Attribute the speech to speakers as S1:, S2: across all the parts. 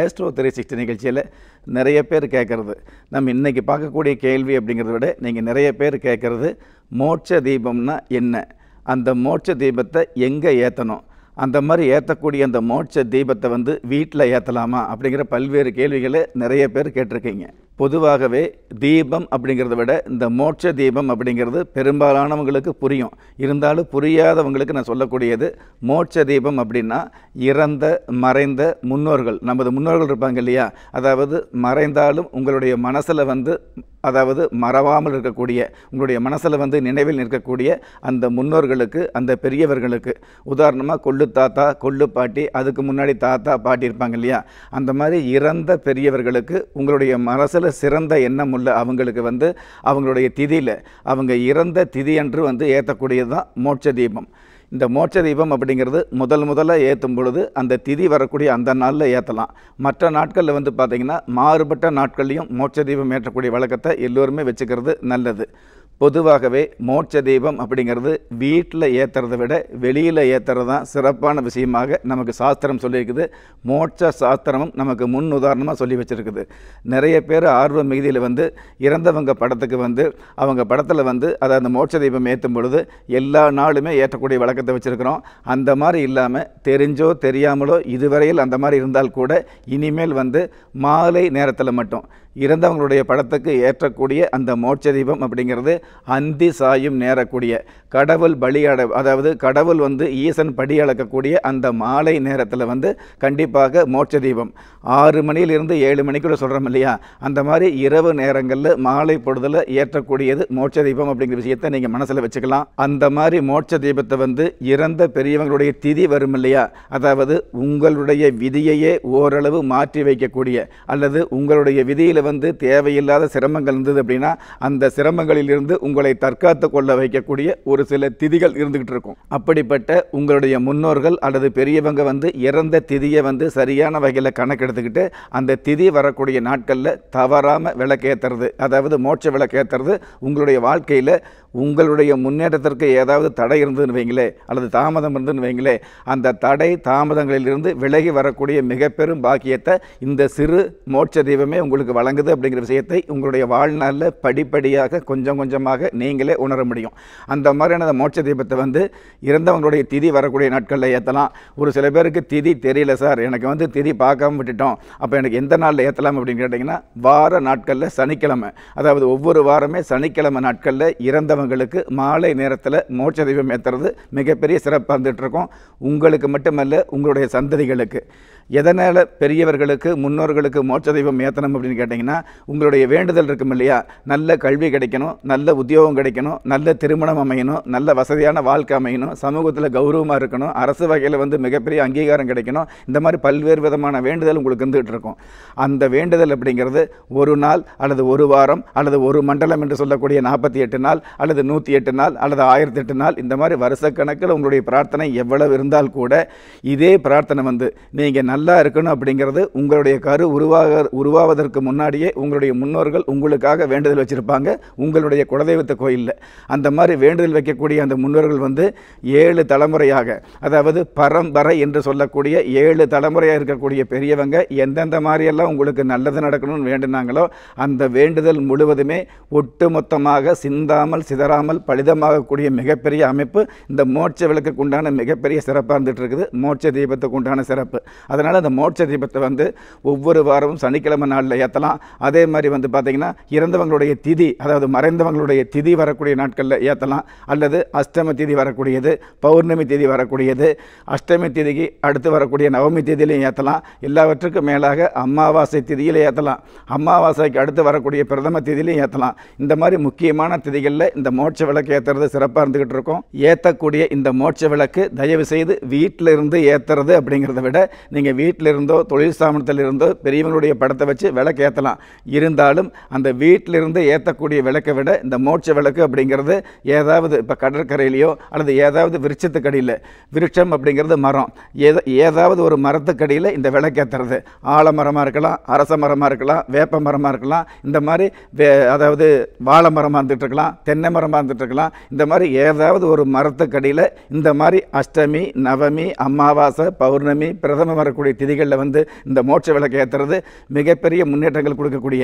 S1: astro three sixty நிகழ்ச்சியில் நிறைய பேர் கேட்குறது நம்ம இன்றைக்கி பார்க்கக்கூடிய கேள்வி அப்படிங்கிறத விட நீங்கள் நிறைய பேர் கேட்குறது மோட்ச தீபம்னா என்ன அந்த மோட்ச தீபத்தை எங்கே ஏற்றணும் அந்த மாதிரி ஏற்றக்கூடிய அந்த மோட்ச தீபத்தை வந்து வீட்டில் ஏற்றலாமா அப்படிங்கிற பல்வேறு கேள்விகளை நிறைய பேர் கேட்டிருக்கீங்க பொதுவாகவே தீபம் அப்படிங்கிறத விட இந்த மோட்ச தீபம் அப்படிங்கிறது பெரும்பாலானவங்களுக்கு புரியும் இருந்தாலும் புரியாதவங்களுக்கு நான் சொல்லக்கூடியது மோட்ச தீபம் அப்படின்னா இறந்த மறைந்த முன்னோர்கள் நமது முன்னோர்கள் இருப்பாங்க இல்லையா அதாவது மறைந்தாலும் உங்களுடைய மனசில் வந்து அதாவது மறவாமல் இருக்கக்கூடிய உங்களுடைய மனசில் வந்து நினைவில் நிற்கக்கூடிய அந்த முன்னோர்களுக்கு அந்த பெரியவர்களுக்கு உதாரணமாக கொள்ளு தாத்தா கொள்ளு பாட்டி அதுக்கு முன்னாடி தாத்தா பாட்டி இருப்பாங்க இல்லையா அந்த மாதிரி இறந்த பெரியவர்களுக்கு உங்களுடைய மனசில் சிறந்த எண்ணம் உள்ள அவங்களுக்கு வந்து அவங்களுடைய திதியில் அவங்க இறந்த திதி என்று வந்து ஏற்றக்கூடியது தான் மோட்ச தீபம் இந்த மோட்ச தீபம் அப்படிங்கிறது முதல் முதல்ல ஏற்றும் பொழுது அந்த திதி வரக்கூடிய அந்த நாளில் ஏற்றலாம் மற்ற நாட்களில் வந்து பார்த்திங்கன்னா மாறுபட்ட நாட்கள்லையும் மோட்ச தீபம் ஏற்றக்கூடிய வழக்கத்தை எல்லோருமே வச்சுக்கிறது நல்லது பொதுவாகவே மோட்ச தீபம் அப்படிங்கிறது வீட்டில் ஏற்றுறதை விட வெளியில் ஏற்றுறது தான் சிறப்பான விஷயமாக நமக்கு சாஸ்திரம் சொல்லியிருக்குது மோட்ச சாஸ்திரமும் நமக்கு முன் உதாரணமாக சொல்லி வச்சுருக்குது நிறைய பேர் ஆர்வ மிகுதியில் வந்து இறந்தவங்க படத்துக்கு வந்து அவங்க படத்தில் வந்து அதை அந்த மோட்ச தீபம் ஏற்றும் பொழுது எல்லா நாளுமே ஏற்றக்கூடிய வழக்கத்தை வச்சுருக்கிறோம் அந்த மாதிரி இல்லாமல் தெரிஞ்சோ தெரியாமலோ இதுவரையில் அந்த மாதிரி இருந்தால் கூட இனிமேல் வந்து மாலை நேரத்தில் மட்டும் இறந்தவங்களுடைய படத்துக்கு ஏற்றக்கூடிய அந்த மோட்ச தீபம் அப்படிங்கிறது அந்தி சாயும் நேரக்கூடிய கடவுள் பலியட அதாவது கடவுள் வந்து ஈசன் படி அளக்கக்கூடிய அந்த மாலை நேரத்தில் வந்து கண்டிப்பாக மோட்ச தீபம் ஆறு மணியிலிருந்து ஏழு மணிக்குள்ள சொல்கிறோம் இல்லையா அந்த மாதிரி இரவு நேரங்களில் மாலை பொழுதில் ஏற்றக்கூடியது மோட்ச தீபம் அப்படிங்கிற விஷயத்தை நீங்கள் மனசில் வச்சுக்கலாம் அந்த மாதிரி மோட்ச தீபத்தை வந்து இறந்த பெரியவங்களுடைய திதி வரும் இல்லையா அதாவது உங்களுடைய விதியையே ஓரளவு மாற்றி வைக்கக்கூடிய அல்லது உங்களுடைய விதியில் வந்து தேவையில்லாத சிரமங்கள் இருந்தது அப்படின்னா அந்த சிரமங்களிலிருந்து உங்களை தற்காத்து கொள்ள வைக்கக்கூடிய ஒரு சில திதிகள் இருந்துகிட்டு இருக்கும் அப்படிப்பட்ட உங்களுடைய முன்னோர்கள் அல்லது பெரியவங்க வந்து இறந்த திதியை வந்து சரியான வகையில் கணக்கெடுத்துக்கிட்டு அந்த திதி வரக்கூடிய நாட்களில் தவறாமல் விளக்கேற்றுறது அதாவது மோட்ச விளக்கேற்றுறது உங்களுடைய வாழ்க்கையில் உங்களுடைய முன்னேற்றத்திற்கு ஏதாவது தடை இருந்ததுன்னு வைங்களே அல்லது தாமதம் இருந்ததுன்னு வைங்களே அந்த தடை தாமதங்களிலிருந்து விலகி வரக்கூடிய மிக பெரும் பாக்கியத்தை இந்த சிறு மோட்ச தெய்வமே உங்களுக்கு வழங்குது அப்படிங்கிற விஷயத்தை உங்களுடைய வாழ்நாளில் படிப்படியாக கொஞ்சம் கொஞ்சமாக நீங்களே உணர முடியும் அந்த மாதிரியான மோட்ச தீபத்தை வந்து இறந்தவங்களுடைய திதி வரக்கூடிய நாட்களில் ஏற்றலாம் ஒரு சில பேருக்கு திதி தெரியல சார் எனக்கு வந்து திதி பார்க்காம விட்டுட்டோம் அப்போ எனக்கு எந்த நாளில் ஏற்றலாம் அப்படின்னு கேட்டிங்கன்னா வார நாட்களில் சனிக்கிழமை அதாவது ஒவ்வொரு வாரமே சனிக்கிழமை நாட்களில் இறந்தவங்க இல்லாதவங்களுக்கு மாலை நேரத்தில் மோட்ச தெய்வம் ஏற்றுறது மிகப்பெரிய சிறப்பாக இருந்துகிட்ருக்கோம் உங்களுக்கு மட்டுமல்ல உங்களுடைய சந்ததிகளுக்கு எதனால் பெரியவர்களுக்கு முன்னோர்களுக்கு மோட்ச தெய்வம் ஏத்தணும் அப்படின்னு கேட்டிங்கன்னா உங்களுடைய வேண்டுதல் இருக்கும் இல்லையா நல்ல கல்வி கிடைக்கணும் நல்ல உத்தியோகம் கிடைக்கணும் நல்ல திருமணம் அமையணும் நல்ல வசதியான வாழ்க்கை அமையணும் சமூகத்தில் கௌரவமாக இருக்கணும் அரசு வகையில் வந்து மிகப்பெரிய அங்கீகாரம் கிடைக்கணும் இந்த மாதிரி பல்வேறு விதமான வேண்டுதல் உங்களுக்கு இருந்துகிட்டு இருக்கும் அந்த வேண்டுதல் அப்படிங்கிறது ஒரு நாள் அல்லது ஒரு வாரம் அல்லது ஒரு மண்டலம் என்று சொல்லக்கூடிய நாற்பத்தி எட்டு நாள் அல்லது நூற்றி எட்டு நாள் அல்லது ஆயிரத்தி எட்டு நாள் இந்த மாதிரி வருஷக்கணக்கில் உங்களுடைய பிரார்த்தனை எவ்வளவு இருந்தால் கூட இதே பிரார்த்தனை வந்து நீங்கள் நல்ல நல்லா இருக்கணும் அப்படிங்கிறது உங்களுடைய கரு உருவாக உருவாவதற்கு முன்னாடியே உங்களுடைய முன்னோர்கள் உங்களுக்காக வேண்டுதல் வச்சுருப்பாங்க உங்களுடைய குலதெய்வத்தை கோயிலில் அந்த மாதிரி வேண்டுதல் வைக்கக்கூடிய அந்த முன்னோர்கள் வந்து ஏழு தலைமுறையாக அதாவது பரம்பரை என்று சொல்லக்கூடிய ஏழு தலைமுறையாக இருக்கக்கூடிய பெரியவங்க எந்தெந்த மாதிரியெல்லாம் உங்களுக்கு நல்லது நடக்கணும்னு வேண்டினாங்களோ அந்த வேண்டுதல் முழுவதுமே ஒட்டுமொத்தமாக சிந்தாமல் சிதறாமல் பலிதமாகக்கூடிய மிகப்பெரிய அமைப்பு இந்த மோட்ச விளக்குக்குண்டான உண்டான மிகப்பெரிய சிறப்பாக இருந்துகிட்டு இருக்குது மோட்ச தீபத்துக்கு உண்டான சிறப்பு அதனால் அதனால் அந்த மோட்ச தீபத்தை வந்து ஒவ்வொரு வாரமும் சனிக்கிழமை நாளில் ஏற்றலாம் அதே மாதிரி வந்து பார்த்திங்கன்னா இறந்தவங்களுடைய திதி அதாவது மறைந்தவங்களுடைய திதி வரக்கூடிய நாட்களில் ஏற்றலாம் அல்லது அஷ்டம திதி வரக்கூடியது பௌர்ணமி திதி வரக்கூடியது அஷ்டமி திதிக்கு அடுத்து வரக்கூடிய நவமி திதியிலையும் ஏற்றலாம் எல்லாவற்றுக்கும் மேலாக அமாவாசை திதியில் ஏற்றலாம் அமாவாசைக்கு அடுத்து வரக்கூடிய பிரதம திதியிலையும் ஏற்றலாம் இந்த மாதிரி முக்கியமான திதிகளில் இந்த மோட்ச விளக்கு ஏற்றுறது சிறப்பாக இருந்துக்கிட்டு இருக்கும் ஏற்றக்கூடிய இந்த மோட்ச விளக்கு தயவு செய்து வீட்டில் இருந்து ஏற்றுறது அப்படிங்கிறத விட நீங்கள் வீட்டில் இருந்தோ தொழில் ஸ்தாபனத்தில் இருந்தோ பெரியவங்களுடைய படத்தை வச்சு விளக்கு ஏற்றலாம் இருந்தாலும் அந்த வீட்டிலிருந்து ஏற்றக்கூடிய விளக்கை விட இந்த மோட்ச விளக்கு அப்படிங்கிறது ஏதாவது இப்போ கடற்கரையிலையோ அல்லது ஏதாவது விருட்சத்துக்கடியில் விருட்சம் அப்படிங்கிறது மரம் ஏதோ ஏதாவது ஒரு மரத்துக்கடியில் இந்த விளக்கேற்றுறது ஆலமரமாக இருக்கலாம் அரச மரமாக இருக்கலாம் வேப்ப மரமாக இருக்கலாம் இந்த மாதிரி வே அதாவது வாழை மரமாக இருந்துகிட்ருக்கலாம் தென்னை மரமாக இருந்துகிட்ருக்கலாம் இந்த மாதிரி ஏதாவது ஒரு மரத்துக்கடியில் இந்த மாதிரி அஷ்டமி நவமி அமாவாசை பௌர்ணமி பிரதம வரக்கூடிய வரக்கூடிய திதிகளில் வந்து இந்த மோட்ச விளக்கு ஏற்றுறது மிகப்பெரிய முன்னேற்றங்கள் கொடுக்கக்கூடிய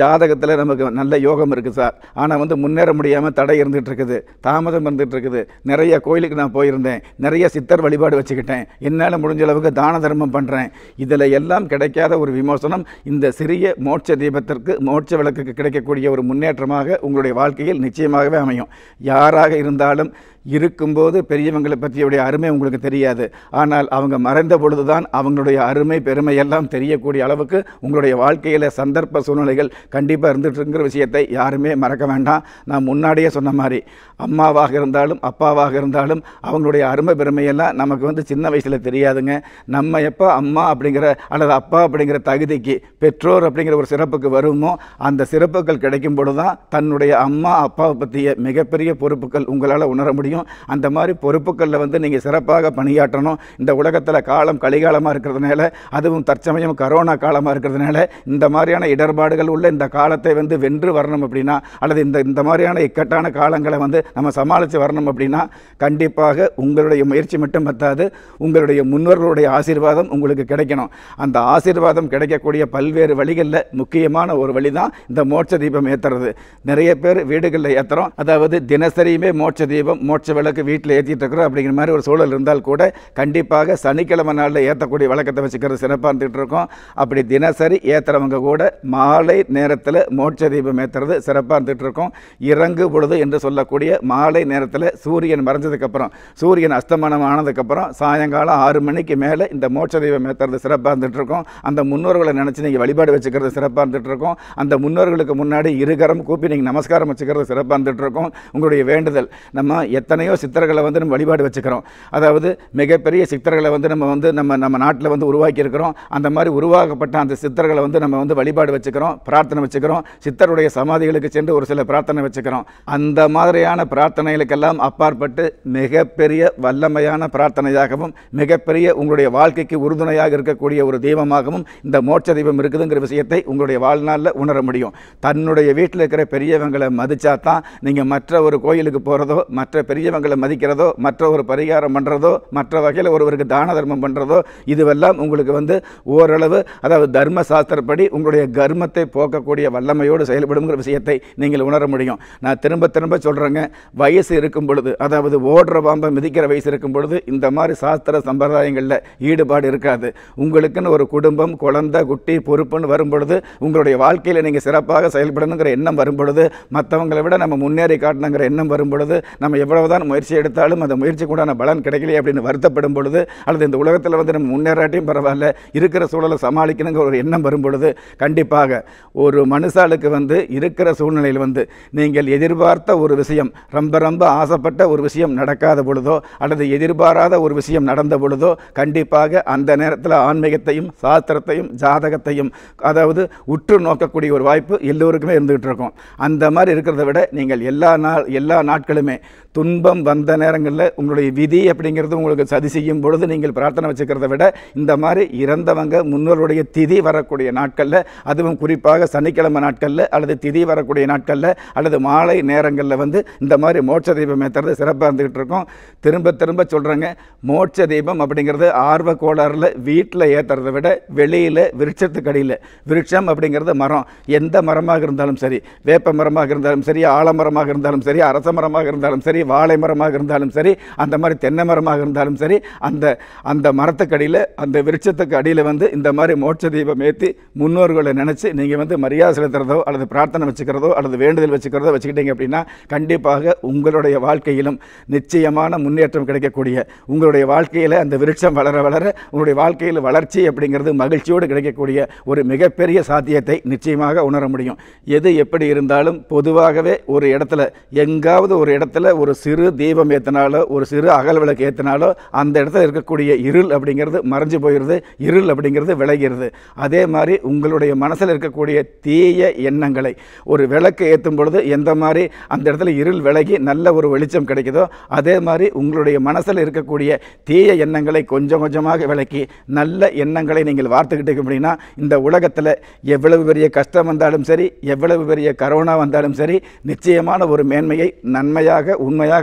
S1: ஜாதகத்தில் நமக்கு நல்ல யோகம் இருக்குது சார் ஆனால் வந்து முன்னேற முடியாமல் தடை இருந்துகிட்டு இருக்குது தாமதம் இருந்துகிட்டு இருக்குது நிறைய கோயிலுக்கு நான் போயிருந்தேன் நிறைய சித்தர் வழிபாடு வச்சுக்கிட்டேன் என்னால் முடிஞ்ச அளவுக்கு தான தர்மம் பண்ணுறேன் இதில் எல்லாம் கிடைக்காத ஒரு விமோசனம் இந்த சிறிய மோட்ச தீபத்திற்கு மோட்ச விளக்குக்கு கிடைக்கக்கூடிய ஒரு முன்னேற்றமாக உங்களுடைய வாழ்க்கையில் நிச்சயமாகவே அமையும் யாராக இருந்தாலும் இருக்கும்போது பெரியவங்களை பற்றியுடைய அருமை உங்களுக்கு தெரியாது ஆனால் அவங்க மறைந்த பொழுதுதான் அவங்களுடைய அருமை பெருமை எல்லாம் தெரியக்கூடிய அளவுக்கு உங்களுடைய வாழ்க்கையில் சந்தர்ப்ப சூழ்நிலைகள் கண்டிப்பாக இருந்துட்டுருங்கிற விஷயத்தை யாருமே மறக்க வேண்டாம் நான் முன்னாடியே சொன்ன மாதிரி அம்மாவாக இருந்தாலும் அப்பாவாக இருந்தாலும் அவங்களுடைய அருமை பெருமையெல்லாம் நமக்கு வந்து சின்ன வயசில் தெரியாதுங்க நம்ம எப்போ அம்மா அப்படிங்கிற அல்லது அப்பா அப்படிங்கிற தகுதிக்கு பெற்றோர் அப்படிங்கிற ஒரு சிறப்புக்கு வருமோ அந்த சிறப்புகள் கிடைக்கும் பொழுது தான் தன்னுடைய அம்மா அப்பாவை பற்றிய மிகப்பெரிய பொறுப்புகள் உங்களால் உணர முடியும் முடியும் அந்த மாதிரி பொறுப்புகளில் வந்து நீங்கள் சிறப்பாக பணியாற்றணும் இந்த உலகத்தில் காலம் கலிகாலமாக இருக்கிறதுனால அதுவும் தற்சமயம் கரோனா காலமாக இருக்கிறதுனால இந்த மாதிரியான இடர்பாடுகள் உள்ள இந்த காலத்தை வந்து வென்று வரணும் அப்படின்னா அல்லது இந்த இந்த மாதிரியான இக்கட்டான காலங்களை வந்து நம்ம சமாளித்து வரணும் அப்படின்னா கண்டிப்பாக உங்களுடைய முயற்சி மட்டும் பத்தாது உங்களுடைய முன்னோர்களுடைய ஆசீர்வாதம் உங்களுக்கு கிடைக்கணும் அந்த ஆசீர்வாதம் கிடைக்கக்கூடிய பல்வேறு வழிகளில் முக்கியமான ஒரு வழி தான் இந்த மோட்ச தீபம் ஏற்றுறது நிறைய பேர் வீடுகளில் ஏற்றுறோம் அதாவது தினசரியுமே மோட்ச தீபம் மோட்ச மோட்ச விளக்கு வீட்டில் ஏற்றிட்டு இருக்கிறோம் அப்படிங்கிற மாதிரி ஒரு சூழல் இருந்தால் கூட கண்டிப்பாக சனிக்கிழமை நாளில் ஏற்றக்கூடிய விளக்கத்தை வச்சுக்கிறது சிறப்பாக இருந்துகிட்டு இருக்கோம் அப்படி தினசரி ஏற்றுறவங்க கூட மாலை நேரத்தில் மோட்ச தீபம் ஏற்றுறது சிறப்பாக இருந்துகிட்டு இருக்கோம் இறங்கு பொழுது என்று சொல்லக்கூடிய மாலை நேரத்தில் சூரியன் மறைஞ்சதுக்கப்புறம் சூரியன் அஸ்தமனம் ஆனதுக்கப்புறம் சாயங்காலம் ஆறு மணிக்கு மேலே இந்த மோட்ச தீபம் ஏற்றுறது சிறப்பாக இருந்துகிட்ருக்கோம் அந்த முன்னோர்களை நினச்சி நீங்கள் வழிபாடு வச்சுக்கிறது சிறப்பாக இருந்துகிட்ருக்கோம் அந்த முன்னோர்களுக்கு முன்னாடி இருகரம் கூப்பி நீங்கள் நமஸ்காரம் வச்சுக்கிறது சிறப்பாக இருந்துகிட்ருக்கோம் உங்களுடைய வேண்டுதல் நம்ம எத்தனை எத்தனையோ சித்தர்களை வந்து நம்ம வழிபாடு வச்சுக்கிறோம் அதாவது மிகப்பெரிய சித்தர்களை வந்து நம்ம வந்து நம்ம நம்ம நாட்டில் வந்து உருவாக்கியிருக்கிறோம் அந்த மாதிரி உருவாக்கப்பட்ட அந்த சித்தர்களை வந்து நம்ம வந்து வழிபாடு வச்சுக்கிறோம் பிரார்த்தனை வச்சுக்கிறோம் சித்தருடைய சமாதிகளுக்கு சென்று ஒரு சில பிரார்த்தனை வச்சுக்கிறோம் அந்த மாதிரியான பிரார்த்தனைகளுக்கெல்லாம் அப்பாற்பட்டு மிகப்பெரிய வல்லமையான பிரார்த்தனையாகவும் மிகப்பெரிய உங்களுடைய வாழ்க்கைக்கு உறுதுணையாக இருக்கக்கூடிய ஒரு தெய்வமாகவும் இந்த மோட்ச தெய்வம் இருக்குதுங்கிற விஷயத்தை உங்களுடைய வாழ்நாளில் உணர முடியும் தன்னுடைய வீட்டில் இருக்கிற பெரியவங்களை மதிச்சா தான் நீங்கள் மற்ற ஒரு கோயிலுக்கு போகிறதோ மற்ற பெரிய பெரியவங்களை மதிக்கிறதோ மற்ற ஒரு பரிகாரம் பண்ணுறதோ மற்ற வகையில் ஒருவருக்கு தான தர்மம் பண்ணுறதோ இதுவெல்லாம் உங்களுக்கு வந்து ஓரளவு அதாவது தர்ம சாஸ்திரப்படி உங்களுடைய கர்மத்தை போக்கக்கூடிய வல்லமையோடு செயல்படுங்கிற விஷயத்தை நீங்கள் உணர முடியும் நான் திரும்ப திரும்ப சொல்கிறேங்க வயசு இருக்கும் பொழுது அதாவது ஓடுற பாம்பை மிதிக்கிற வயசு இருக்கும் பொழுது இந்த மாதிரி சாஸ்திர சம்பிரதாயங்களில் ஈடுபாடு இருக்காது உங்களுக்குன்னு ஒரு குடும்பம் குழந்தை குட்டி பொறுப்புன்னு வரும் பொழுது உங்களுடைய வாழ்க்கையில் நீங்கள் சிறப்பாக செயல்படணுங்கிற எண்ணம் வரும் பொழுது மற்றவங்களை விட நம்ம முன்னேறி காட்டணுங்கிற எண்ணம் வரும் பொழுது நம்ம எவ்வளோ எவ்வளவுதான் முயற்சி எடுத்தாலும் அந்த கூட பலன் கிடைக்கல அப்படின்னு வருத்தப்படும் பொழுது அல்லது இந்த உலகத்தில் வந்து நம்ம முன்னேறாட்டியும் பரவாயில்ல இருக்கிற சூழலை சமாளிக்கணுங்கிற ஒரு எண்ணம் வரும் பொழுது கண்டிப்பாக ஒரு மனுஷாளுக்கு வந்து இருக்கிற சூழ்நிலையில் வந்து நீங்கள் எதிர்பார்த்த ஒரு விஷயம் ரொம்ப ரொம்ப ஆசைப்பட்ட ஒரு விஷயம் நடக்காத பொழுதோ அல்லது எதிர்பாராத ஒரு விஷயம் நடந்த பொழுதோ கண்டிப்பாக அந்த நேரத்தில் ஆன்மீகத்தையும் சாஸ்திரத்தையும் ஜாதகத்தையும் அதாவது உற்று நோக்கக்கூடிய ஒரு வாய்ப்பு எல்லோருக்குமே இருந்துகிட்டு இருக்கும் அந்த மாதிரி இருக்கிறத விட நீங்கள் எல்லா நாள் எல்லா நாட்களுமே துன்ப துன்பம் வந்த நேரங்களில் உங்களுடைய விதி அப்படிங்கிறது உங்களுக்கு சதி செய்யும் பொழுது நீங்கள் பிரார்த்தனை வச்சுக்கிறத விட இந்த மாதிரி இறந்தவங்க முன்னோருடைய திதி வரக்கூடிய நாட்களில் அதுவும் குறிப்பாக சனிக்கிழமை நாட்களில் அல்லது திதி வரக்கூடிய நாட்களில் அல்லது மாலை நேரங்களில் வந்து இந்த மாதிரி மோட்ச தீபம் ஏற்றுறது சிறப்பாக இருந்துக்கிட்டு இருக்கோம் திரும்ப திரும்ப சொல்கிறேங்க மோட்ச தீபம் அப்படிங்கிறது ஆர்வ கோளாறில் வீட்டில் ஏற்றுறத விட வெளியில் விருட்சத்துக்கு அடியில் விருட்சம் அப்படிங்கிறது மரம் எந்த மரமாக இருந்தாலும் சரி வேப்ப மரமாக இருந்தாலும் சரி ஆலமரமாக இருந்தாலும் சரி அரச மரமாக இருந்தாலும் சரி வா வாழை மரமாக இருந்தாலும் சரி அந்த மாதிரி தென்னை மரமாக இருந்தாலும் சரி அந்த அந்த மரத்துக்கு அடியில் அந்த விருட்சத்துக்கு அடியில் வந்து இந்த மாதிரி மோட்ச தீபம் ஏற்றி முன்னோர்களை நினச்சி நீங்கள் வந்து மரியாதை செலுத்துறதோ அல்லது பிரார்த்தனை வச்சுக்கிறதோ அல்லது வேண்டுதல் வச்சுக்கிறதோ வச்சுக்கிட்டீங்க அப்படின்னா கண்டிப்பாக உங்களுடைய வாழ்க்கையிலும் நிச்சயமான முன்னேற்றம் கிடைக்கக்கூடிய உங்களுடைய வாழ்க்கையில் அந்த விருட்சம் வளர வளர உங்களுடைய வாழ்க்கையில் வளர்ச்சி அப்படிங்கிறது மகிழ்ச்சியோடு கிடைக்கக்கூடிய ஒரு மிகப்பெரிய சாத்தியத்தை நிச்சயமாக உணர முடியும் எது எப்படி இருந்தாலும் பொதுவாகவே ஒரு இடத்துல எங்காவது ஒரு இடத்துல ஒரு சிறு சிறு தீபம் ஏற்றினாலோ ஒரு சிறு அகல் விளக்கு ஏற்றினாலோ அந்த இடத்துல இருக்கக்கூடிய இருள் அப்படிங்கிறது மறைஞ்சு போயிடுது இருள் அப்படிங்கிறது விளைகிறது அதே மாதிரி உங்களுடைய மனசில் இருக்கக்கூடிய தீய எண்ணங்களை ஒரு விளக்கு ஏற்றும் பொழுது எந்த மாதிரி அந்த இடத்துல இருள் விலகி நல்ல ஒரு வெளிச்சம் கிடைக்குதோ அதே மாதிரி உங்களுடைய மனசில் இருக்கக்கூடிய தீய எண்ணங்களை கொஞ்சம் கொஞ்சமாக விளக்கி நல்ல எண்ணங்களை நீங்கள் வார்த்துக்கிட்டு அப்படின்னா இந்த உலகத்தில் எவ்வளவு பெரிய கஷ்டம் வந்தாலும் சரி எவ்வளவு பெரிய கரோனா வந்தாலும் சரி நிச்சயமான ஒரு மேன்மையை நன்மையாக உண்மையாக